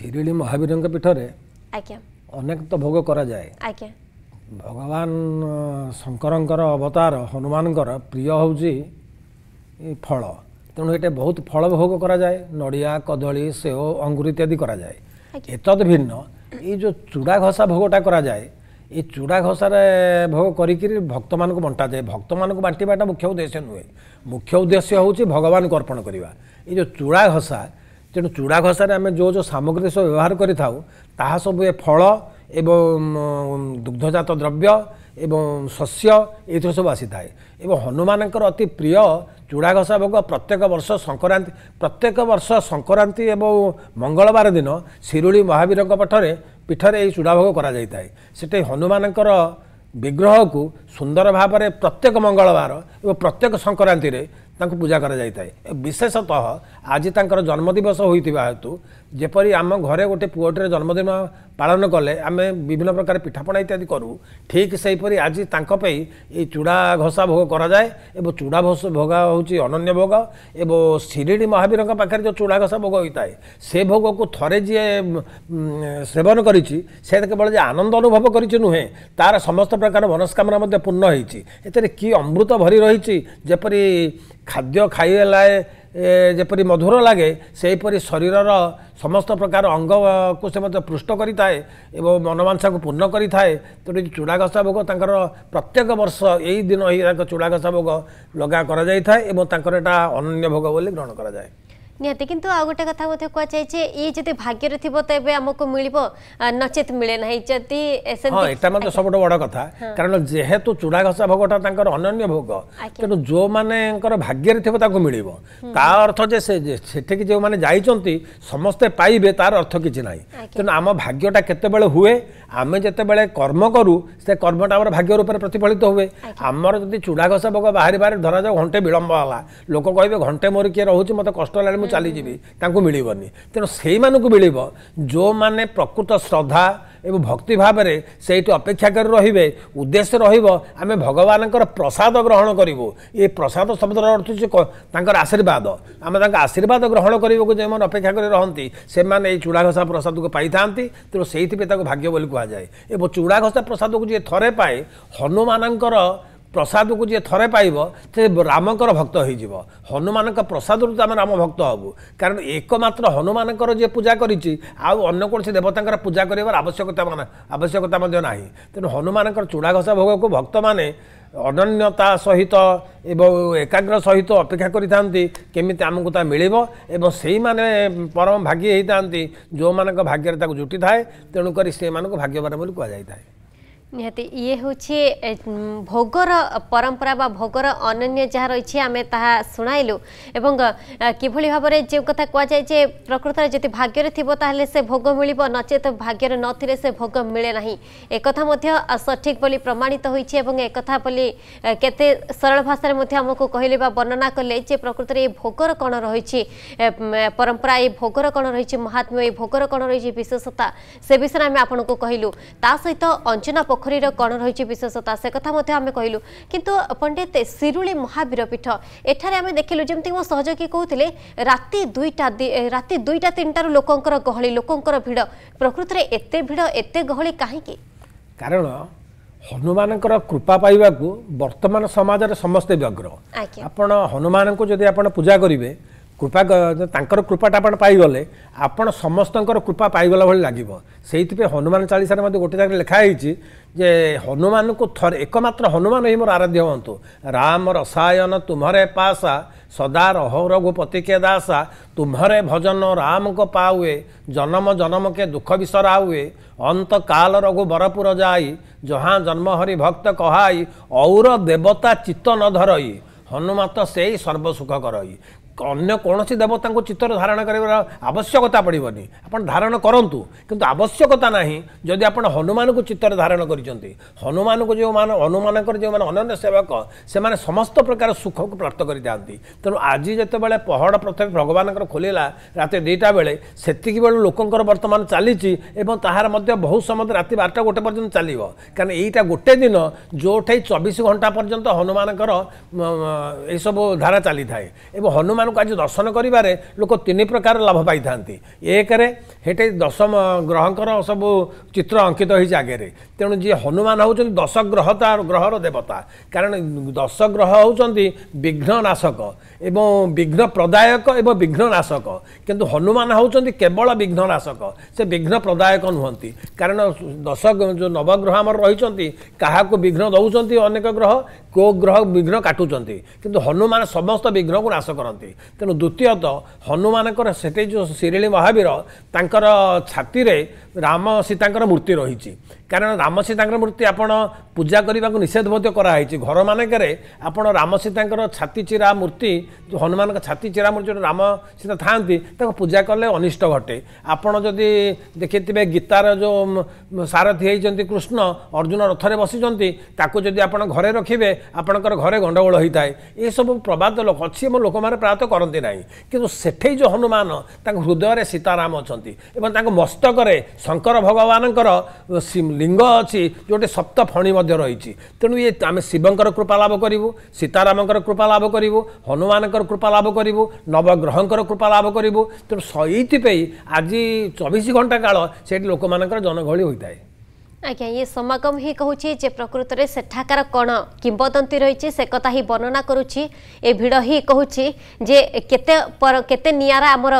ଶିରିଡ଼ି ମହାବୀରଙ୍କ ପୀଠରେ ଅନେକ ତ ଭୋଗ କରାଯାଏ ଭଗବାନ ଶଙ୍କରଙ୍କର ଅବତାର ହନୁମାନଙ୍କର ପ୍ରିୟ ହେଉଛି ଫଳ ତେଣୁ ଏଠି ବହୁତ ଫଳ ଭୋଗ କରାଯାଏ ନଡ଼ିଆ କଦଳୀ ସେଓ ଅଙ୍ଗୁର ଇତ୍ୟାଦି କରାଯାଏ ଏତଦ୍ ଭିନ୍ନ ଏଇ ଯେଉଁ ଚୂଡ଼ା ଘଷା ଭୋଗଟା କରାଯାଏ ଏ ଚୂଡ଼ା ଘଷାରେ ଭୋଗ କରିକିରି ଭକ୍ତମାନଙ୍କୁ ବଣ୍ଟାଯାଏ ଭକ୍ତମାନଙ୍କୁ ବାଣ୍ଟିବାଟା ମୁଖ୍ୟ ଉଦ୍ଦେଶ୍ୟ ନୁହେଁ ମୁଖ୍ୟ ଉଦ୍ଦେଶ୍ୟ ହେଉଛି ଭଗବାନଙ୍କୁ ଅର୍ପଣ କରିବା ଏଇ ଯେଉଁ ଚୂଡ଼ା ଘଷା ତେଣୁ ଚୁଡ଼ା ଘଷାରେ ଆମେ ଯେଉଁ ଯେଉଁ ସାମଗ୍ରୀ ସବୁ ବ୍ୟବହାର କରିଥାଉ ତାହା ସବୁ ଏ ଫଳ ଏବଂ ଦୁଗ୍ଧଜାତ ଦ୍ରବ୍ୟ ଏବଂ ଶସ୍ୟ ଏଇଥିରୁ ସବୁ ଆସିଥାଏ ଏବଂ ହନୁମାନଙ୍କର ଅତି ପ୍ରିୟ ଚୁଡ଼ା ଘଷା ଭୋଗ ପ୍ରତ୍ୟେକ ବର୍ଷ ସଂକ୍ରାନ୍ତି ପ୍ରତ୍ୟେକ ବର୍ଷ ସଂକ୍ରାନ୍ତି ଏବଂ ମଙ୍ଗଳବାର ଦିନ ଶିରୁଳି ମହାବୀରଙ୍କ ପାଠରେ ପୀଠରେ ଏହି ଚୁଡ଼ା ଭୋଗ କରାଯାଇଥାଏ ସେଠି ହନୁମାନଙ୍କର ବିଗ୍ରହକୁ ସୁନ୍ଦର ଭାବରେ ପ୍ରତ୍ୟେକ ମଙ୍ଗଳବାର ଏବଂ ପ୍ରତ୍ୟେକ ସଂକ୍ରାନ୍ତିରେ ତାଙ୍କୁ ପୂଜା କରାଯାଇଥାଏ ବିଶେଷତଃ ଆଜି ତାଙ୍କର ଜନ୍ମଦିବସ ହୋଇଥିବା ହେତୁ ଯେପରି ଆମ ଘରେ ଗୋଟେ ପୁଅଟିର ଜନ୍ମଦିନ ପାଳନ କଲେ ଆମେ ବିଭିନ୍ନ ପ୍ରକାର ପିଠାପଣା ଇତ୍ୟାଦି କରୁ ଠିକ୍ ସେହିପରି ଆଜି ତାଙ୍କ ପାଇଁ ଏଇ ଚୂଡ଼ା ଘଷା ଭୋଗ କରାଯାଏ ଏବଂ ଚୂଡ଼ା ଭୋଗ ହେଉଛି ଅନନ୍ୟ ଭୋଗ ଏବଂ ଶିରିଡ଼ି ମହାବୀରଙ୍କ ପାଖରେ ଯେଉଁ ଚୂଡ଼ା ଘଷା ଭୋଗ ହୋଇଥାଏ ସେ ଭୋଗକୁ ଥରେ ଯିଏ ସେବନ କରିଛି ସେ କେବଳ ଯେ ଆନନ୍ଦ ଅନୁଭବ କରିଛି ନୁହେଁ ତାର ସମସ୍ତ ପ୍ରକାର ମନସ୍କାମନା ମଧ୍ୟ ପୂର୍ଣ୍ଣ ହୋଇଛି ଏଥିରେ କି ଅମୃତ ଭରି ରହିଛି ଯେପରି ଖାଦ୍ୟ ଖାଇହେଲାଏ ଯେପରି ମଧୁର ଲାଗେ ସେହିପରି ଶରୀରର ସମସ୍ତ ପ୍ରକାର ଅଙ୍ଗକୁ ସେ ମଧ୍ୟ ପୃଷ୍ଟ କରିଥାଏ ଏବଂ ମନମାଂସାକୁ ପୂର୍ଣ୍ଣ କରିଥାଏ ତେଣୁ ଚୂଡ଼ାଘଷା ଭୋଗ ତାଙ୍କର ପ୍ରତ୍ୟେକ ବର୍ଷ ଏହି ଦିନ ହିଁ ତାଙ୍କ ଚୂଡ଼ାଘଷା ଭୋଗ ଲଗା କରାଯାଇଥାଏ ଏବଂ ତାଙ୍କର ଏଇଟା ଅନନ୍ୟ ଭୋଗ ବୋଲି ଗ୍ରହଣ କରାଯାଏ ନିହାତି କିନ୍ତୁ ଆଉ ଗୋଟେ କଥା ମଧ୍ୟ କୁହାଯାଇଛି ଇଏ ଯଦି ଭାଗ୍ୟରେ ଥିବ ତ ଏବେ ଆମକୁ ମିଳିବ ନଚେତ୍ ମିଳେ ନାହିଁ ଯଦି ଏଇଟା ମଧ୍ୟ ସବୁଠୁ ବଡ଼ କଥା କାରଣ ଯେହେତୁ ଚୂଡ଼ାଘସା ଭୋଗଟା ତାଙ୍କର ଅନନ୍ୟ ଭୋଗ ତେଣୁ ଯେଉଁମାନଙ୍କର ଭାଗ୍ୟରେ ଥିବ ତାଙ୍କୁ ମିଳିବ ତା ଅର୍ଥ ଯେ ସେ ସେଠିକି ଯେଉଁମାନେ ଯାଇଛନ୍ତି ସମସ୍ତେ ପାଇବେ ତାର ଅର୍ଥ କିଛି ନାହିଁ ତେଣୁ ଆମ ଭାଗ୍ୟଟା କେତେବେଳେ ହୁଏ ଆମେ ଯେତେବେଳେ କର୍ମ କରୁ ସେ କର୍ମଟା ଆମର ଭାଗ୍ୟ ରୂପରେ ପ୍ରତିଫଳିତ ହୁଏ ଆମର ଯଦି ଚୂଡ଼ାଘସା ଭୋଗ ବାହାରିବାରେ ଧରାଯାଉ ଘଣ୍ଟେ ବିଳମ୍ବ ହେଲା ଲୋକ କହିବେ ଘଣ୍ଟେ ମୋର କିଏ ରହୁଛି ମୋତେ କଷ୍ଟ ହେଲାଣି ମୁଁ ଚାଲିଯିବି ତାଙ୍କୁ ମିଳିବନି ତେଣୁ ସେଇମାନଙ୍କୁ ମିଳିବ ଯେଉଁମାନେ ପ୍ରକୃତ ଶ୍ରଦ୍ଧା ଏବଂ ଭକ୍ତି ଭାବରେ ସେଇଠି ଅପେକ୍ଷା କରି ରହିବେ ଉଦ୍ଦେଶ୍ୟ ରହିବ ଆମେ ଭଗବାନଙ୍କର ପ୍ରସାଦ ଗ୍ରହଣ କରିବୁ ଏ ପ୍ରସାଦ ଶବ୍ଦର ଅର୍ଥ ହେଉଛି ତାଙ୍କର ଆଶୀର୍ବାଦ ଆମେ ତାଙ୍କ ଆଶୀର୍ବାଦ ଗ୍ରହଣ କରିବାକୁ ଯେଉଁମାନେ ଅପେକ୍ଷା କରି ରହନ୍ତି ସେମାନେ ଏଇ ଚୂଡ଼ାଘସା ପ୍ରସାଦକୁ ପାଇଥାନ୍ତି ତେଣୁ ସେଇଥିପାଇଁ ତାକୁ ଭାଗ୍ୟ ବୋଲି କୁହାଯାଏ ଏବଂ ଚୂଡ଼ାଘସା ପ୍ରସାଦକୁ ଯିଏ ଥରେ ପାଏ ହନୁମାନଙ୍କର ପ୍ରସାଦକୁ ଯିଏ ଥରେ ପାଇବ ସେ ରାମଙ୍କର ଭକ୍ତ ହୋଇଯିବ ହନୁମାନଙ୍କ ପ୍ରସାଦରୁ ତ ଆମେ ରାମ ଭକ୍ତ ହେବୁ କାରଣ ଏକମାତ୍ର ହନୁମାନଙ୍କର ଯିଏ ପୂଜା କରିଛି ଆଉ ଅନ୍ୟ କୌଣସି ଦେବତାଙ୍କର ପୂଜା କରିବାର ଆବଶ୍ୟକତା ମାନ ଆବଶ୍ୟକତା ମଧ୍ୟ ନାହିଁ ତେଣୁ ହନୁମାନଙ୍କର ଚୂଡ଼ାଘଷା ଭୋଗକୁ ଭକ୍ତମାନେ ଅନନ୍ୟତା ସହିତ ଏବଂ ଏକାଗ୍ର ସହିତ ଅପେକ୍ଷା କରିଥାନ୍ତି କେମିତି ଆମକୁ ତାହା ମିଳିବ ଏବଂ ସେଇମାନେ ପରମ ଭାଗ୍ୟ ହେଇଥାନ୍ତି ଯେଉଁମାନଙ୍କ ଭାଗ୍ୟରେ ତାକୁ ଜୁଟିଥାଏ ତେଣୁକରି ସେମାନଙ୍କୁ ଭାଗ୍ୟବାନ ବୋଲି କୁହାଯାଇଥାଏ ନିହାତି ଇଏ ହେଉଛି ଭୋଗର ପରମ୍ପରା ବା ଭୋଗର ଅନନ୍ୟ ଯାହା ରହିଛି ଆମେ ତାହା ଶୁଣାଇଲୁ ଏବଂ କିଭଳି ଭାବରେ ଯେଉଁ କଥା କୁହାଯାଏ ଯେ ପ୍ରକୃତରେ ଯଦି ଭାଗ୍ୟରେ ଥିବ ତାହେଲେ ସେ ଭୋଗ ମିଳିବ ନଚେତ ଭାଗ୍ୟରେ ନଥିଲେ ସେ ଭୋଗ ମିଳେ ନାହିଁ ଏକଥା ମଧ୍ୟ ସଠିକ୍ ବୋଲି ପ୍ରମାଣିତ ହୋଇଛି ଏବଂ ଏକଥା ବୋଲି କେତେ ସରଳ ଭାଷାରେ ମଧ୍ୟ ଆମକୁ କହିଲେ ବା ବର୍ଣ୍ଣନା କଲେ ଯେ ପ୍ରକୃତରେ ଏ ଭୋଗର କ'ଣ ରହିଛି ପରମ୍ପରା ଏ ଭୋଗର କ'ଣ ରହିଛି ମହାତ୍ମ୍ୟ ଏ ଭୋଗର କ'ଣ ରହିଛି ବିଶେଷତା ସେ ବିଷୟରେ ଆମେ ଆପଣଙ୍କୁ କହିଲୁ ତା ସହିତ ଅଞ୍ଜନା ପୋଖରୀର କ'ଣ ରହିଛି ବିଶେଷତା ସେ କଥା ମଧ୍ୟ ଆମେ କହିଲୁ କିନ୍ତୁ ପଣ୍ଡିତ ଶିରୁଳି ମହାବୀର ପୀଠ ଏଠାରେ ଆମେ ଦେଖିଲୁ ଯେମିତି ମୋ ସହଯୋଗୀ କହୁଥିଲେ ରାତି ଦୁଇଟା ରାତି ଦୁଇଟା ତିନିଟାରୁ ଲୋକଙ୍କର ଗହଳି ଲୋକଙ୍କର ଭିଡ଼ ପ୍ରକୃତରେ ଏତେ ଭିଡ଼ ଏତେ ଗହଳି କାହିଁକି କାରଣ ହନୁମାନଙ୍କର କୃପା ପାଇବାକୁ ବର୍ତ୍ତମାନ ସମାଜରେ ସମସ୍ତେ ବ୍ୟଗ୍ର ଆପଣ ହନୁମାନଙ୍କୁ ଯଦି ଆପଣ ପୂଜା କରିବେ କୃପା ତାଙ୍କର କୃପାଟା ଆପଣ ପାଇଗଲେ ଆପଣ ସମସ୍ତଙ୍କର କୃପା ପାଇଗଲା ଭଳି ଲାଗିବ ସେଇଥିପାଇଁ ହନୁମାନ ଚାଳିଶାରେ ମଧ୍ୟ ଗୋଟେ ଜାଗାରେ ଲେଖା ହେଇଛି ଯେ ହନୁମାନଙ୍କୁ ଥରେ ଏକମାତ୍ର ହନୁମାନ ହିଁ ମୋର ଆରାଧ୍ୟ ହୁଅନ୍ତୁ ରାମ ରସାୟନ ତୁମ୍ଭରେ ପାସା ସଦା ରହ ରଘୁପତିକେ ଦାସା ତୁମ୍ଭରେ ଭଜନ ରାମଙ୍କ ପାଉଏ ଜନ୍ମ ଜନ୍ମକେ ଦୁଃଖ ବିସରା ହୁଏ ଅନ୍ତକାଳ ରଘୁ ବରପୁର ଯାଇ ଯାହା ଜନ୍ମ ହରି ଭକ୍ତ କହାଇ ଔର ଦେବତା ଚିତ୍ତ ନ ଧରଇ ହନୁମାନ ସେଇ ସର୍ବସୁଖ କରଇ ଅନ୍ୟ କୌଣସି ଦେବତାଙ୍କୁ ଚିତ୍ତରେ ଧାରଣ କରିବାର ଆବଶ୍ୟକତା ପଡ଼ିବନି ଆପଣ ଧାରଣ କରନ୍ତୁ କିନ୍ତୁ ଆବଶ୍ୟକତା ନାହିଁ ଯଦି ଆପଣ ହନୁମାନଙ୍କୁ ଚିତ୍ତରେ ଧାରଣ କରିଛନ୍ତି ହନୁମାନଙ୍କୁ ଯେଉଁମାନେ ହନୁମାନଙ୍କର ଯେଉଁମାନେ ଅନନ୍ୟ ସେବକ ସେମାନେ ସମସ୍ତ ପ୍ରକାର ସୁଖକୁ ପ୍ରାପ୍ତ କରିଥାନ୍ତି ତେଣୁ ଆଜି ଯେତେବେଳେ ପହଡ଼ ପ୍ରଥମେ ଭଗବାନଙ୍କର ଖୋଲିଲା ରାତି ଦୁଇଟା ବେଳେ ସେତିକି ବେଳୁ ଲୋକଙ୍କର ବର୍ତ୍ତମାନ ଚାଲିଛି ଏବଂ ତାହାର ମଧ୍ୟ ବହୁତ ସମୟ ରାତି ବାରଟା ଗୋଟେ ପର୍ଯ୍ୟନ୍ତ ଚାଲିବ କାରଣ ଏଇଟା ଗୋଟେ ଦିନ ଯେଉଁଠି ଚବିଶ ଘଣ୍ଟା ପର୍ଯ୍ୟନ୍ତ ହନୁମାନଙ୍କର ଏଇସବୁ ଧାରା ଚାଲିଥାଏ ଏବଂ ହନୁମାନ ଭଗବାନଙ୍କୁ ଆଜି ଦର୍ଶନ କରିବାରେ ଲୋକ ତିନି ପ୍ରକାର ଲାଭ ପାଇଥାନ୍ତି ଏକରେ ହେଟେ ଦଶ ଗ୍ରହଙ୍କର ସବୁ ଚିତ୍ର ଅଙ୍କିତ ହୋଇଛି ଆଗରେ ତେଣୁ ଯିଏ ହନୁମାନ ହେଉଛନ୍ତି ଦଶ ଗ୍ରହ ତା ଗ୍ରହର ଦେବତା କାରଣ ଦଶ ଗ୍ରହ ହେଉଛନ୍ତି ବିଘ୍ନ ନାଶକ ଏବଂ ବିଘ୍ନ ପ୍ରଦାୟକ ଏବଂ ବିଘ୍ନ ନାଶକ କିନ୍ତୁ ହନୁମାନ ହେଉଛନ୍ତି କେବଳ ବିଘ୍ନ ନାଶକ ସେ ବିଘ୍ନ ପ୍ରଦାୟକ ନୁହନ୍ତି କାରଣ ଦଶ ଯେଉଁ ନବଗ୍ରହ ଆମର ରହିଛନ୍ତି କାହାକୁ ବିଘ୍ନ ଦେଉଛନ୍ତି ଅନେକ ଗ୍ରହ କେଉଁ ଗ୍ରହ ବିଘ୍ନ କାଟୁଛନ୍ତି କିନ୍ତୁ ହନୁମାନ ସମସ୍ତ ବିଘ୍ନକୁ ନାଶ କରନ୍ତି ତେଣୁ ଦ୍ୱିତୀୟତଃ ହନୁମାନଙ୍କର ସେଠି ଯେଉଁ ଶିରିଳି ମହାବୀର ତାଙ୍କର ଛାତିରେ ରାମ ସୀତାଙ୍କର ମୂର୍ତ୍ତି ରହିଛି କାରଣ ରାମ ସୀତାଙ୍କର ମୂର୍ତ୍ତି ଆପଣ ପୂଜା କରିବାକୁ ନିଷେଧ ମଧ୍ୟ କରାହେଇଛି ଘରମାନଙ୍କରେ ଆପଣ ରାମ ସୀତାଙ୍କର ଛାତି ଚିରା ମୂର୍ତ୍ତି ହନୁମାନଙ୍କ ଛାତି ଚିରା ମୂର୍ତ୍ତି ଯେଉଁ ରାମ ସୀତା ଥାଆନ୍ତି ତାଙ୍କୁ ପୂଜା କଲେ ଅନିଷ୍ଟ ଘଟେ ଆପଣ ଯଦି ଦେଖିଥିବେ ଗୀତାର ଯେଉଁ ସାରଥି ହେଇଛନ୍ତି କୃଷ୍ଣ ଅର୍ଜୁନ ରଥରେ ବସିଛନ୍ତି ତାକୁ ଯଦି ଆପଣ ଘରେ ରଖିବେ ଆପଣଙ୍କର ଘରେ ଗଣ୍ଡଗୋଳ ହୋଇଥାଏ ଏସବୁ ପ୍ରବାଦ ଲୋକ ଅଛି ଏବଂ ଲୋକମାନେ ପ୍ରାୟତଃ କରନ୍ତି ନାହିଁ କିନ୍ତୁ ସେଠେଇ ଯେଉଁ ହନୁମାନ ତାଙ୍କ ହୃଦୟରେ ସୀତାରାମ ଅଛନ୍ତି ଏବଂ ତାଙ୍କ ମସ୍ତକରେ ଶଙ୍କର ଭଗବାନଙ୍କର ଲିଙ୍ଗ ଅଛି ଯେଉଁଠି ସପ୍ତ ଫଣି ମଧ୍ୟ ରହିଛି ତେଣୁ ଇଏ ଆମେ ଶିବଙ୍କର କୃପା ଲାଭ କରିବୁ ସୀତାରାମଙ୍କର କୃପା ଲାଭ କରିବୁ ହନୁମାନଙ୍କର କୃପା ଲାଭ କରିବୁ ନବଗ୍ରହଙ୍କର କୃପା ଲାଭ କରିବୁ ତେଣୁ ସେଇଥିପାଇଁ ଆଜି ଚବିଶ ଘଣ୍ଟା କାଳ ସେଇଠି ଲୋକମାନଙ୍କର ଜନଗହଳି ହୋଇଥାଏ ଆଜ୍ଞା ଇଏ ସମାଗମ ହିଁ କହୁଛି ଯେ ପ୍ରକୃତରେ ସେଠାକାର କ'ଣ କିମ୍ବଦନ୍ତୀ ରହିଛି ସେ କଥା ହିଁ ବର୍ଣ୍ଣନା କରୁଛି ଏ ଭିଡ଼ ହିଁ କହୁଛି ଯେ କେତେ କେତେ ନିଆରା ଆମର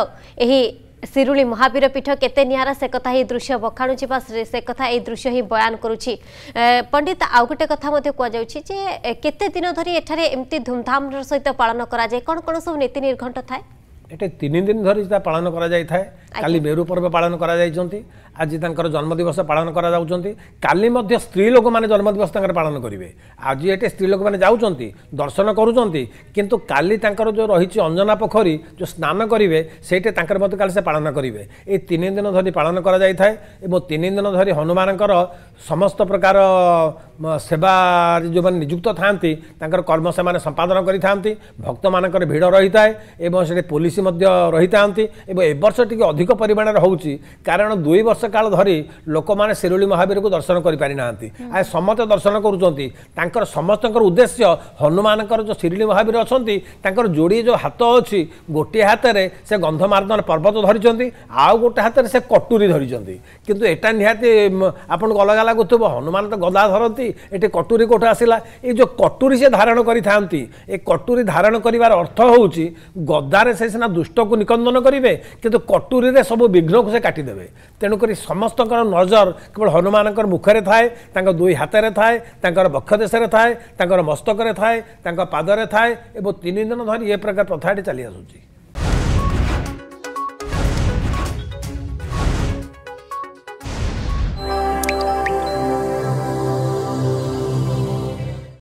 ଏହି ସିରୁଳି ମହାବୀର ପୀଠ କେତେ ନିଆରା ସେ କଥା ଏହି ଦୃଶ୍ୟ ବଖାଣୁଛି ବା ସେ କଥା ଏହି ଦୃଶ୍ୟ ହିଁ ବୟାନ କରୁଛି ପଣ୍ଡିତ ଆଉ ଗୋଟେ କଥା ମଧ୍ୟ କୁହାଯାଉଛି ଯେ କେତେ ଦିନ ଧରି ଏଠାରେ ଏମିତି ଧୁମଧାମର ସହିତ ପାଳନ କରାଯାଏ କ'ଣ କ'ଣ ସବୁ ନୀତି ନିର୍ଘଣ୍ଟ ଥାଏ ଏଠି ତିନି ଦିନ ଧରି ପାଳନ କରାଯାଇଥାଏ କାଲି ମେରୁ ପର୍ବ ପାଳନ କରାଯାଇଛନ୍ତି ଆଜି ତାଙ୍କର ଜନ୍ମଦିବସ ପାଳନ କରାଯାଉଛନ୍ତି କାଲି ମଧ୍ୟ ସ୍ତ୍ରୀ ଲୋକମାନେ ଜନ୍ମଦିବସ ତାଙ୍କର ପାଳନ କରିବେ ଆଜି ଏଠି ସ୍ତ୍ରୀ ଲୋକମାନେ ଯାଉଛନ୍ତି ଦର୍ଶନ କରୁଛନ୍ତି କିନ୍ତୁ କାଲି ତାଙ୍କର ଯେଉଁ ରହିଛି ଅଞ୍ଜନା ପୋଖରୀ ଯେଉଁ ସ୍ନାନ କରିବେ ସେଇଠି ତାଙ୍କର ମଧ୍ୟ କାଲି ସେ ପାଳନ କରିବେ ଏଇ ତିନି ଦିନ ଧରି ପାଳନ କରାଯାଇଥାଏ ଏବଂ ତିନି ଦିନ ଧରି ହନୁମାନଙ୍କର ସମସ୍ତ ପ୍ରକାର ସେବାରେ ଯେଉଁମାନେ ନିଯୁକ୍ତ ଥାଆନ୍ତି ତାଙ୍କର କର୍ମ ସେମାନେ ସମ୍ପାଦନ କରିଥାନ୍ତି ଭକ୍ତମାନଙ୍କର ଭିଡ଼ ରହିଥାଏ ଏବଂ ସେଠି ପୋଲିସ ମଧ୍ୟ ରହିଥାନ୍ତି ଏବଂ ଏ ବର୍ଷ ଟିକେ ଅଧିକ ପରିମାଣରେ ହେଉଛି କାରଣ ଦୁଇ ବର୍ଷ କାଳ ଧରି ଲୋକମାନେ ଶିରୁଳି ମହାବୀରକୁ ଦର୍ଶନ କରିପାରି ନାହାନ୍ତି ଆ ସମସ୍ତେ ଦର୍ଶନ କରୁଛନ୍ତି ତାଙ୍କର ସମସ୍ତଙ୍କର ଉଦ୍ଦେଶ୍ୟ ହନୁମାନଙ୍କର ଯେଉଁ ଶିରୁଳି ମହାବୀର ଅଛନ୍ତି ତାଙ୍କର ଯୋଡ଼ିଏ ଯେଉଁ ହାତ ଅଛି ଗୋଟିଏ ହାତରେ ସେ ଗନ୍ଧମାର୍ଦ୍ଧନ ପର୍ବତ ଧରିଛନ୍ତି ଆଉ ଗୋଟେ ହାତରେ ସେ କଟୁରୀ ଧରିଛନ୍ତି କିନ୍ତୁ ଏଟା ନିହାତି ଆପଣଙ୍କୁ ଅଲଗା ଲାଗୁଥିବ ହନୁମାନ ତ ଗଦା ଧରନ୍ତି ଏଠି କଟୁରୀ କୋଠୁ ଆସିଲା ଏଇ ଯେଉଁ କଟୁରୀ ସେ ଧାରଣ କରିଥାନ୍ତି ଏ କଟୁରୀ ଧାରଣ କରିବାର ଅର୍ଥ ହେଉଛି ଗଦାରେ ସେ ସିନା ଦୁଷ୍ଟକୁ ନିକନ୍ଦନ କରିବେ କିନ୍ତୁ କଟୁରୀରେ ସବୁ ବିଘ୍ନକୁ ସେ କାଟିଦେବେ ତେଣୁକରି ସମସ୍ତଙ୍କର ନଜର କେବଳ ହନୁମାନଙ୍କର ମୁଖରେ ଥାଏ ତାଙ୍କ ଦୁଇ ହାତରେ ଥାଏ ତାଙ୍କର ବକ୍ଷଦେଶରେ ଥାଏ ତାଙ୍କର ମସ୍ତକରେ ଥାଏ ତାଙ୍କ ପାଦରେ ଥାଏ ଏବଂ ତିନି ଦିନ ଧରି ଏ ପ୍ରକାର ପ୍ରଥାଟି ଚାଲିଆସୁଛି